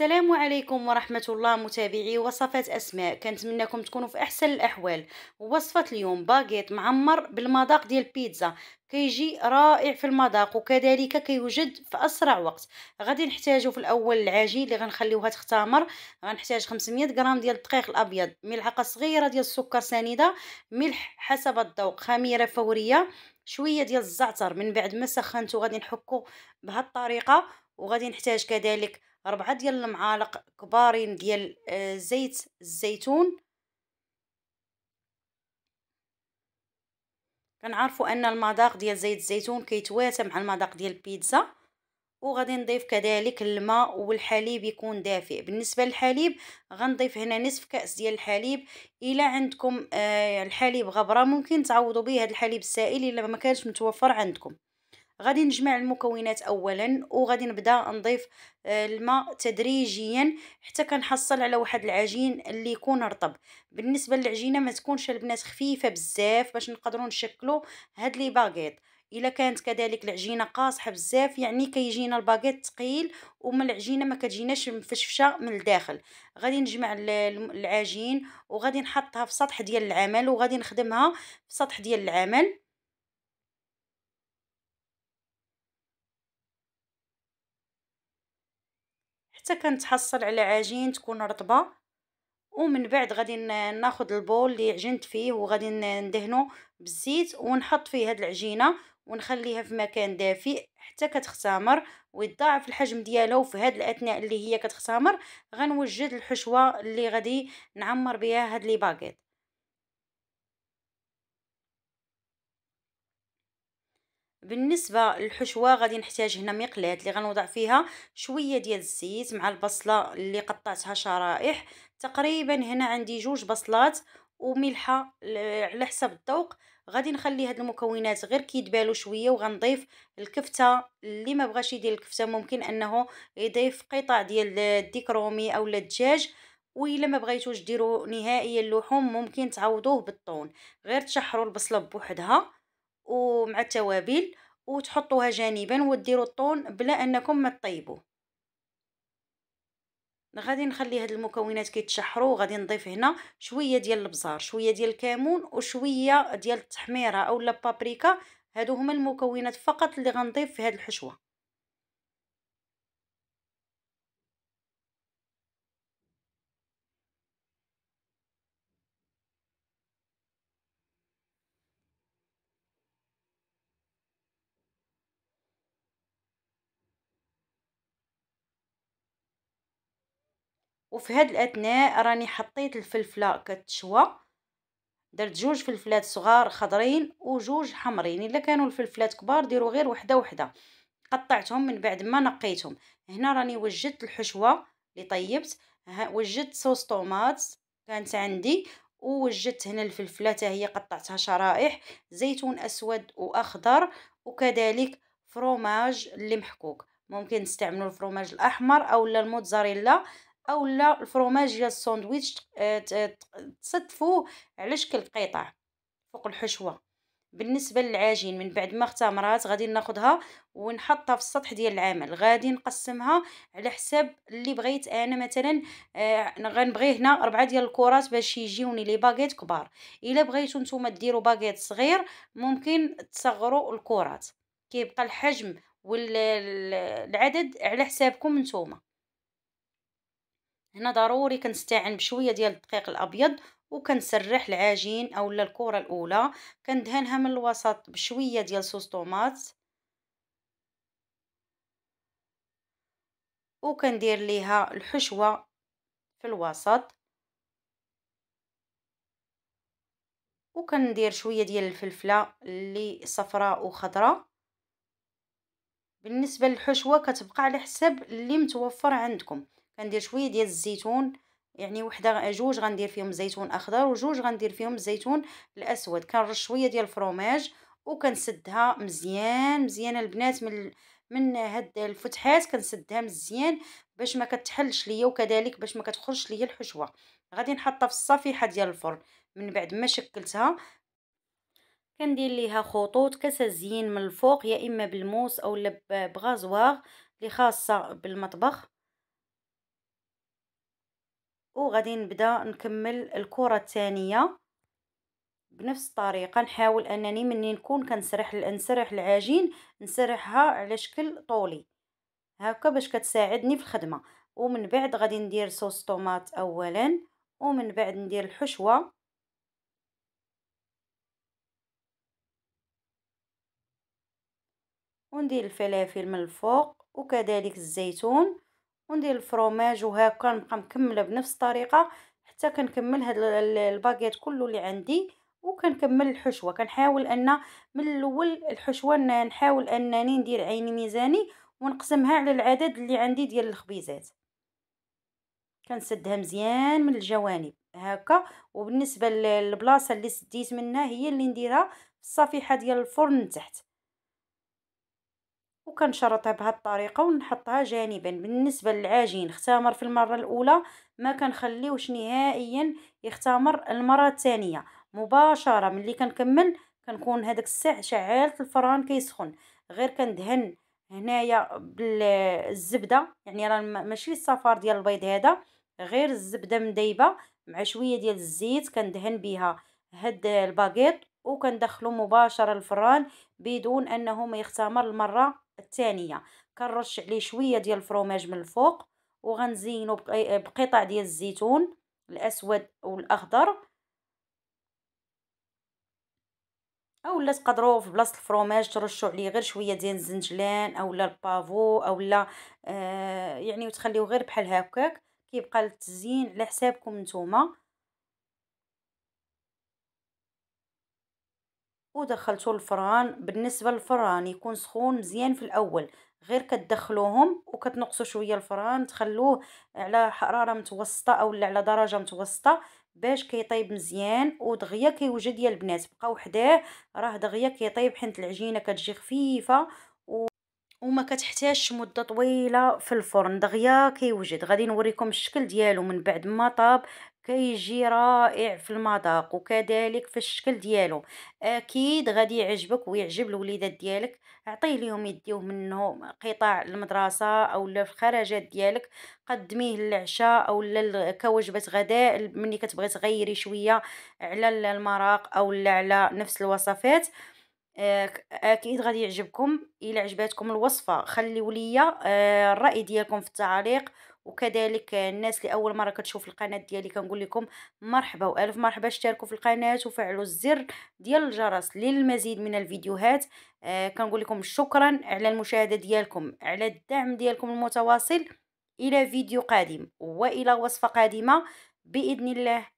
السلام عليكم ورحمة الله متابعي وصفة أسماء منكم تكونوا في أحسن الأحوال وصفة اليوم باغيت معمر بالمذاق ديال البيتزا كيجي رائع في المذاق وكذلك كيوجد في اسرع وقت غادي نحتاجو في الاول العجين اللي غنخليوها تختمر غنحتاج 500 غرام ديال الدقيق الابيض ملعقه صغيره ديال السكر سنيده ملح حسب الذوق خميره فوريه شويه ديال الزعتر من بعد ما سخنته غادي نحكو بهالطريقه وغادي نحتاج كذلك ربعة ديال المعالق كبارين ديال آه، زيت الزيتون كنعرفوا ان المذاق ديال زيت الزيتون كيتواتى مع المذاق ديال البيتزا وغادي نضيف كذلك الماء والحليب يكون دافئ بالنسبه للحليب غنضيف هنا نصف كاس ديال الحليب الا عندكم آه، الحليب غبره ممكن تعوضوا به هذا الحليب السائل الا ما كانش متوفر عندكم غادي نجمع المكونات اولا وغادي نبدا نضيف آه، الماء تدريجيا حتى كنحصل على واحد العجين اللي يكون رطب بالنسبه للعجينه ما تكونش البنات خفيفه بزاف باش نقدروا نشكلوا هاد لي باكيط الا كانت كذلك العجينه قاصحه بزاف يعني كيجينا الباغيت ثقيل وما العجينه ما كتجيناش مفشفشه من الداخل غادي نجمع العجين وغادي نحطها في سطح ديال العمل وغادي نخدمها في سطح ديال العمل حتى كنتحصل على عجين تكون رطبه ومن بعد غادي ناخذ البول اللي عجنت فيه وغادي ندهنه بالزيت ونحط فيه هاد العجينه ونخليها في مكان دافئ حتى كتختمر ويتضاعف الحجم ديالها وفي هاد الاثناء اللي هي كتختمر غنوجد الحشوه اللي غادي نعمر بها هاد لي باكيت بالنسبه للحشوه غادي نحتاج هنا مقلاه اللي غنوضع فيها شويه ديال الزيت مع البصله اللي قطعتها شرائح تقريبا هنا عندي جوج بصلات وملحه على حسب الذوق غادي نخلي هاد المكونات غير كيدبالوا شويه وغنضيف الكفته اللي ما بغاش يدير الكفته ممكن انه يضيف قطع ديال الديك رومي اولا الدجاج وإلا ما بغيتوش ديروا نهائيا اللحوم ممكن تعوضوه بالطون غير تشحروا البصله بوحدها ومع التوابل وتحطوها جانبا وديروا الطون بلا انكم ما تطيبوه غادي نخلي هاد المكونات كيتشحروا وغادي نضيف هنا شويه ديال البزار شويه ديال الكمون وشويه ديال التحميره اولا بابريكا هادو هما المكونات فقط اللي غنضيف في هاد الحشوه وفي هاد الاثناء راني حطيت الفلفله كتشوى درت جوج فلفلات صغار خضرين وجوج حمرين الا كانوا الفلفلات كبار ديروا غير وحده وحده قطعتهم من بعد ما نقيتهم هنا راني وجدت الحشوه اللي طيبت وجدت صوص طوماط كانت عندي ووجدت هنا الفلفله هي قطعتها شرائح زيتون اسود واخضر وكذلك فروماج اللي محكوك ممكن تستعملوا الفروماج الاحمر او الموتزاريلا او لا الفرماج ديال الساندويتش آه، تصدفوه على شكل قطع فوق الحشوه بالنسبه للعجين من بعد ما اختمرات غادي ناخدها ونحطها في السطح ديال العمل غادي نقسمها على حساب اللي بغيت انا مثلا آه غنبغي هنا اربعه ديال الكرات باش يجيوني لي باغيت كبار الا بغيتو نتوما ديروا باغيت صغير ممكن تصغروا الكرات كيبقى الحجم والعدد على حسابكم نتوما هنا ضروري كنستعين بشويه ديال الدقيق الابيض وكنسرح العجين اولا الكره الاولى كندهنها من الوسط بشويه ديال صوص طوماط وكندير ليها الحشوه في الوسط وكندير شويه ديال الفلفله اللي صفراء وخضراء بالنسبه للحشوه كتبقى على حسب اللي متوفر عندكم غندير شويه ديال الزيتون يعني وحده جوج غندير فيهم الزيتون اخضر وجوج غندير فيهم الزيتون الاسود كنرش شويه ديال الفروماج وكنسدها مزيان مزيان البنات من من هاد الفتحات كنسدها مزيان باش ما كتحلش ليا وكذلك باش ما كتخرجش ليا الحشوه غادي نحطها في الصفيحه ديال الفرن من بعد ما شكلتها كندير ليها خطوط كتزين من الفوق يا اما بالموس اولا بغازوار اللي خاصه بالمطبخ وغادي نبدا نكمل الكره الثانيه بنفس الطريقه نحاول انني مني نكون كنسرح نسرح العجين نسرحها على شكل طولي هكا باش كتساعدني في الخدمه ومن بعد غادي ندير صوص طوماط اولا ومن بعد ندير الحشوه وندير الفلافل من الفوق وكذلك الزيتون وندير الفروماج وهكا نبقى مكمله بنفس الطريقه حتى كنكمل هاد الباكيت كله اللي عندي وكنكمل الحشوه كنحاول ان من الاول الحشوه نحاول انني ندير عيني ميزاني ونقسمها على العدد اللي عندي ديال الخبيزات كنسدها مزيان من الجوانب هكا وبالنسبه للبلاصه اللي سديت منها هي اللي نديرها في الصفيحه ديال الفرن تحت وكنشرطها بهذه الطريقه ونحطها جانبا بالنسبه للعجين اختمر في المره الاولى ما كنخليوش نهائيا يختمر المره الثانيه مباشره ملي كنكمل كنكون هذاك الساع شعلت الفران كيسخن غير كندهن هنايا بالزبده يعني راه ماشي الصفار ديال البيض هذا غير الزبده مذيبه مع شويه ديال الزيت كندهن بها هاد الباغيط وكندخلو مباشره الفران بدون انه ما يختمر المره الثانيه كنرش عليه شويه ديال الفروماج من الفوق وغنزينو آه، بقطع ديال الزيتون الاسود والاخضر اولا تقدروا في بلاصه الفروماج ترشوا عليه غير شويه ديال الزنجلان اولا البافو اولا آه يعني وتخليوه غير بحال هكاك كيبقى التزيين على حسابكم نتوما ودخلته الفران بالنسبه للفران يكون سخون مزيان في الاول غير كتدخلوهم وكتنقصوا شويه الفران تخلوه على حراره متوسطه او على درجه متوسطه باش كيطيب مزيان ودغيا كيوجد ديال البنات بقاو حداه راه دغيا كيطيب حيت العجينه كتجي خفيفه و... وما كتحتاجش مده طويله في الفرن دغيا كيوجد غادي نوريكم الشكل ديالو من بعد ما طاب كيجي رائع في المذاق وكذلك في الشكل ديالو اكيد غادي يعجبك ويعجب الوليدات ديالك عطيه ليهم يديوه منه قطع المدرسه او الخرجات ديالك قدميه للعشاء او كوجبه غداء ملي كتبغي تغيري شويه على المراق او على نفس الوصفات اكيد غادي يعجبكم الا عجباتكم الوصفه خليو ليا آه، الراي ديالكم في التعليق وكذلك الناس اللي اول مره كتشوف القناه ديالي كنقول لكم مرحبا والف مرحبا اشتركوا في القناه وفعلوا الزر ديال الجرس للمزيد من الفيديوهات آه كنقول لكم شكرا على المشاهده ديالكم على الدعم ديالكم المتواصل الى فيديو قادم والى وصفه قادمه باذن الله